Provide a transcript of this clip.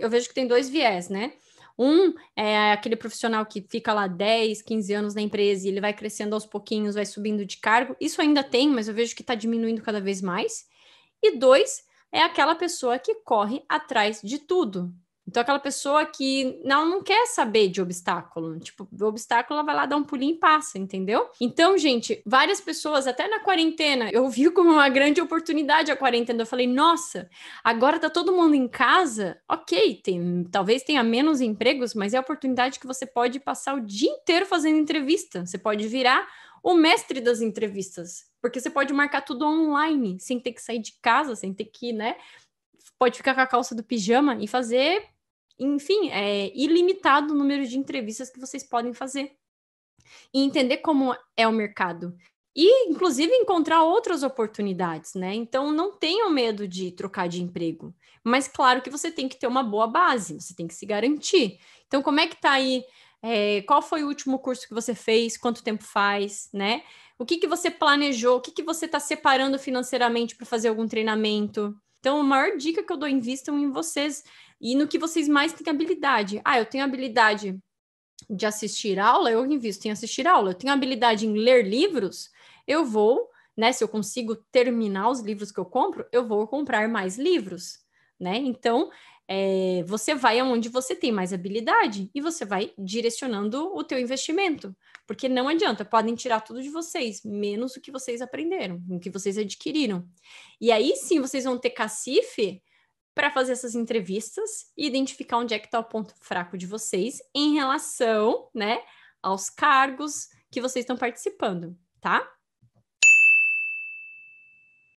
eu vejo que tem dois viés, né? Um é aquele profissional que fica lá 10, 15 anos na empresa e ele vai crescendo aos pouquinhos, vai subindo de cargo. Isso ainda tem, mas eu vejo que está diminuindo cada vez mais. E dois é aquela pessoa que corre atrás de tudo, então, aquela pessoa que não, não quer saber de obstáculo, tipo, o obstáculo ela vai lá dar um pulinho e passa, entendeu? Então, gente, várias pessoas, até na quarentena, eu vi como uma grande oportunidade a quarentena. Eu falei, nossa, agora tá todo mundo em casa, ok, tem, talvez tenha menos empregos, mas é a oportunidade que você pode passar o dia inteiro fazendo entrevista. Você pode virar o mestre das entrevistas, porque você pode marcar tudo online, sem ter que sair de casa, sem ter que, né? Pode ficar com a calça do pijama e fazer enfim, é ilimitado o número de entrevistas que vocês podem fazer e entender como é o mercado. E, inclusive, encontrar outras oportunidades, né? Então, não tenham medo de trocar de emprego. Mas, claro que você tem que ter uma boa base, você tem que se garantir. Então, como é que tá aí? É, qual foi o último curso que você fez? Quanto tempo faz, né? O que, que você planejou? O que, que você está separando financeiramente para fazer algum treinamento? Então, a maior dica que eu dou, invistam é em vocês e no que vocês mais têm habilidade. Ah, eu tenho habilidade de assistir aula, eu invisto em assistir aula. Eu tenho habilidade em ler livros, eu vou, né? Se eu consigo terminar os livros que eu compro, eu vou comprar mais livros, né? Então, é, você vai aonde você tem mais habilidade e você vai direcionando o teu investimento. Porque não adianta, podem tirar tudo de vocês, menos o que vocês aprenderam, o que vocês adquiriram. E aí sim vocês vão ter cacife para fazer essas entrevistas e identificar onde é que está o ponto fraco de vocês em relação né, aos cargos que vocês estão participando, tá?